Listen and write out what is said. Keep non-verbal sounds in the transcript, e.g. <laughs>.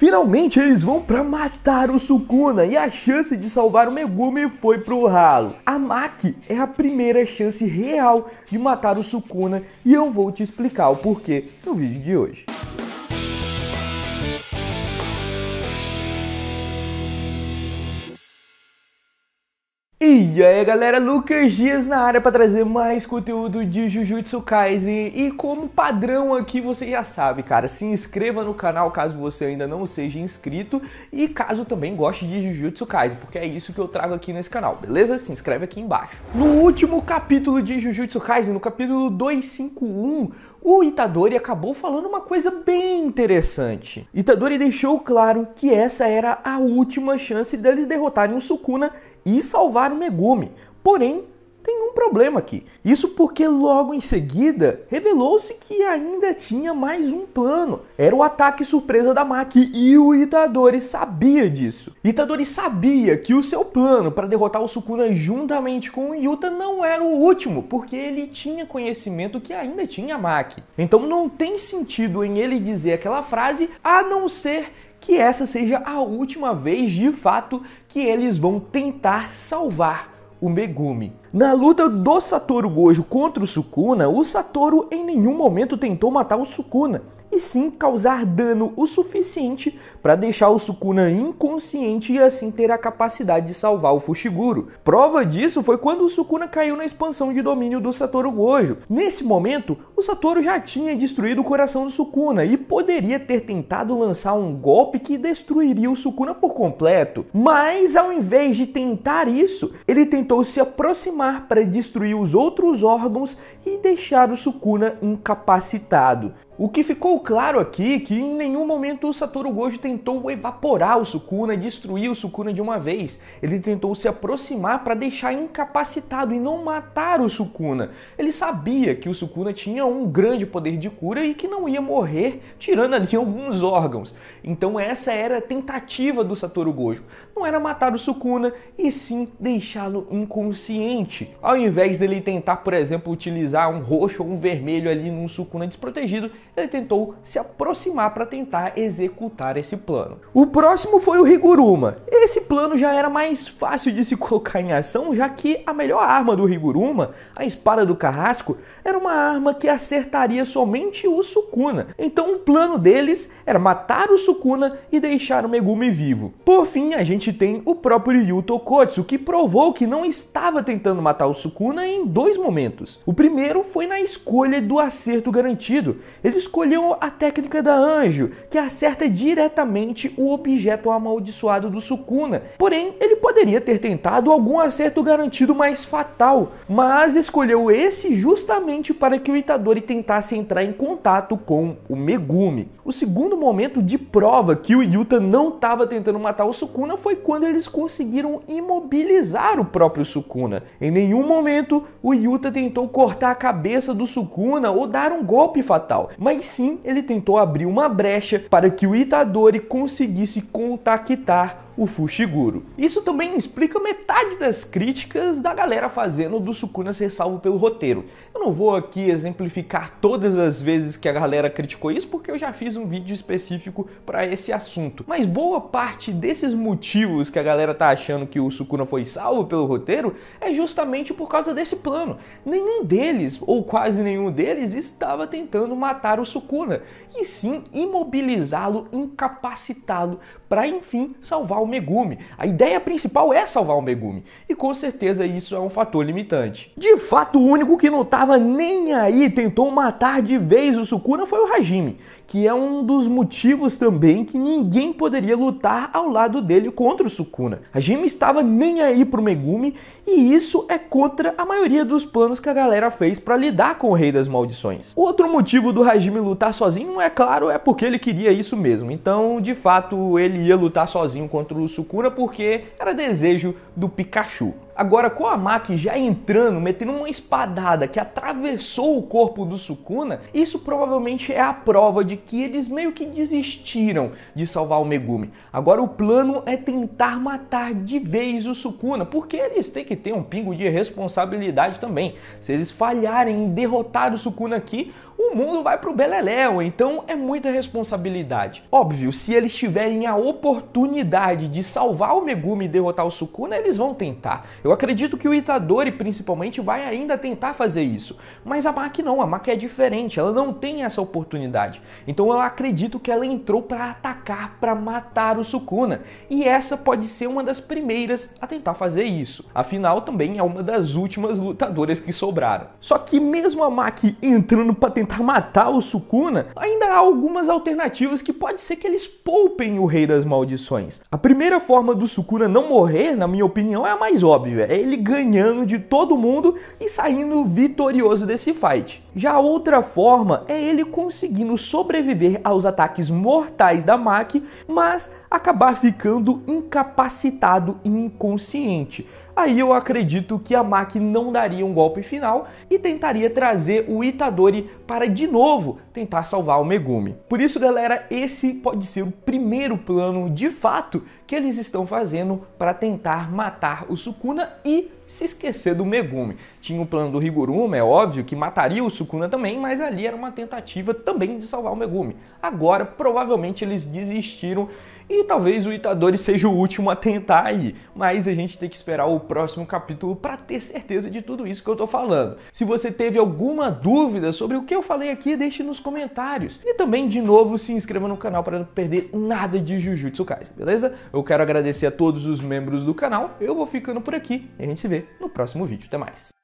Finalmente eles vão para matar o Sukuna e a chance de salvar o Megumi foi pro ralo. A Maki é a primeira chance real de matar o Sukuna e eu vou te explicar o porquê no vídeo de hoje. E aí galera, Lucas Dias na área para trazer mais conteúdo de Jujutsu Kaisen e como padrão aqui você já sabe, cara, se inscreva no canal caso você ainda não seja inscrito e caso também goste de Jujutsu Kaisen, porque é isso que eu trago aqui nesse canal, beleza? Se inscreve aqui embaixo. No último capítulo de Jujutsu Kaisen, no capítulo 251, o Itadori acabou falando uma coisa bem interessante. Itadori deixou claro que essa era a última chance deles derrotarem o Sukuna e salvar o Megumi. Porém, tem um problema aqui. Isso porque logo em seguida revelou-se que ainda tinha mais um plano. Era o ataque surpresa da Maki e o Itadori sabia disso. Itadori sabia que o seu plano para derrotar o Sukuna juntamente com o Yuta não era o último, porque ele tinha conhecimento que ainda tinha Maki. Então não tem sentido em ele dizer aquela frase a não ser que essa seja a última vez de fato que eles vão tentar salvar o Megumi. Na luta do Satoru Gojo contra o Sukuna, o Satoru em nenhum momento tentou matar o Sukuna e sim causar dano o suficiente para deixar o Sukuna inconsciente e assim ter a capacidade de salvar o Fushiguro. Prova disso foi quando o Sukuna caiu na expansão de domínio do Satoru Gojo. Nesse momento, o Satoru já tinha destruído o coração do Sukuna e poderia ter tentado lançar um golpe que destruiria o Sukuna por completo. Mas ao invés de tentar isso, ele tentou se aproximar para destruir os outros órgãos e deixar o Sukuna incapacitado. O que ficou claro aqui é que em nenhum momento o Satoru Gojo tentou evaporar o Sukuna, destruir o Sukuna de uma vez. Ele tentou se aproximar para deixar incapacitado e não matar o Sukuna. Ele sabia que o Sukuna tinha um grande poder de cura e que não ia morrer tirando ali <laughs> alguns órgãos. Então essa era a tentativa do Satoru Gojo não era matar o Sukuna e sim deixá-lo inconsciente. Ao invés dele tentar, por exemplo, utilizar um roxo ou um vermelho ali num Sukuna desprotegido, ele tentou se aproximar para tentar executar esse plano. O próximo foi o Riguruma. Esse plano já era mais fácil de se colocar em ação, já que a melhor arma do Riguruma, a espada do Carrasco, era uma arma que acertaria somente o Sukuna. Então o plano deles era matar o Sukuna e deixar o Megumi vivo. Por fim, a gente gente tem o próprio Yuto Okotsu, que provou que não estava tentando matar o Sukuna em dois momentos. O primeiro foi na escolha do acerto garantido. Ele escolheu a técnica da Anjo, que acerta diretamente o objeto amaldiçoado do Sukuna. Porém, ele poderia ter tentado algum acerto garantido mais fatal, mas escolheu esse justamente para que o Itadori tentasse entrar em contato contato com o Megumi. O segundo momento de prova que o Yuta não estava tentando matar o Sukuna foi quando eles conseguiram imobilizar o próprio Sukuna. Em nenhum momento o Yuta tentou cortar a cabeça do Sukuna ou dar um golpe fatal, mas sim ele tentou abrir uma brecha para que o Itadori conseguisse contactar o Fushiguro. Isso também explica metade das críticas da galera fazendo do Sukuna ser salvo pelo roteiro. Eu não vou aqui exemplificar todas as vezes que a galera criticou isso, porque eu já fiz um vídeo específico para esse assunto. Mas boa parte desses motivos que a galera tá achando que o Sukuna foi salvo pelo roteiro é justamente por causa desse plano. Nenhum deles, ou quase nenhum deles, estava tentando matar o Sukuna, e sim imobilizá-lo, incapacitá-lo para enfim salvar o Megumi. A ideia principal é salvar o Megumi. E com certeza isso é um fator limitante. De fato, o único que não tava nem aí tentou matar de vez o Sukuna foi o Hajime, que é um dos motivos também que ninguém poderia lutar ao lado dele contra o Sukuna. Hajime estava nem aí pro Megumi e isso é contra a maioria dos planos que a galera fez para lidar com o Rei das Maldições. Outro motivo do Hajime lutar sozinho, é claro, é porque ele queria isso mesmo. Então, de fato, ele ia lutar sozinho contra o Bruno Sucuna porque era desejo do Pikachu. Agora, com a Maki já entrando, metendo uma espadada que atravessou o corpo do Sukuna, isso provavelmente é a prova de que eles meio que desistiram de salvar o Megumi. Agora, o plano é tentar matar de vez o Sukuna, porque eles têm que ter um pingo de responsabilidade também. Se eles falharem em derrotar o Sukuna aqui, o mundo vai pro beleléu, então é muita responsabilidade. Óbvio, se eles tiverem a oportunidade de salvar o Megumi e derrotar o Sukuna, eles vão tentar. Eu eu acredito que o Itadori, principalmente, vai ainda tentar fazer isso. Mas a MAC não, a MAC é diferente, ela não tem essa oportunidade. Então eu acredito que ela entrou para atacar, para matar o Sukuna. E essa pode ser uma das primeiras a tentar fazer isso. Afinal, também é uma das últimas lutadoras que sobraram. Só que mesmo a MAC entrando para tentar matar o Sukuna, ainda há algumas alternativas que pode ser que eles poupem o Rei das Maldições. A primeira forma do Sukuna não morrer, na minha opinião, é a mais óbvia óbvio, é ele ganhando de todo mundo e saindo vitorioso desse fight. Já outra forma é ele conseguindo sobreviver aos ataques mortais da Maki, mas acabar ficando incapacitado e inconsciente. Aí eu acredito que a Maki não daria um golpe final e tentaria trazer o Itadori para de novo tentar salvar o Megumi. Por isso, galera, esse pode ser o primeiro plano de fato que eles estão fazendo para tentar matar o Sukuna e se esquecer do Megumi. Tinha o plano do Riguruma, é óbvio, que mataria o Sukuna também, mas ali era uma tentativa também de salvar o Megumi. Agora, provavelmente eles desistiram e talvez o Itadori seja o último a tentar aí, mas a gente tem que esperar o próximo capítulo para ter certeza de tudo isso que eu tô falando. Se você teve alguma dúvida sobre o que eu falei aqui, deixe nos comentários. E também, de novo, se inscreva no canal para não perder nada de Jujutsu Kaisen, beleza? Eu quero agradecer a todos os membros do canal, eu vou ficando por aqui e a gente se vê no próximo vídeo. Até mais!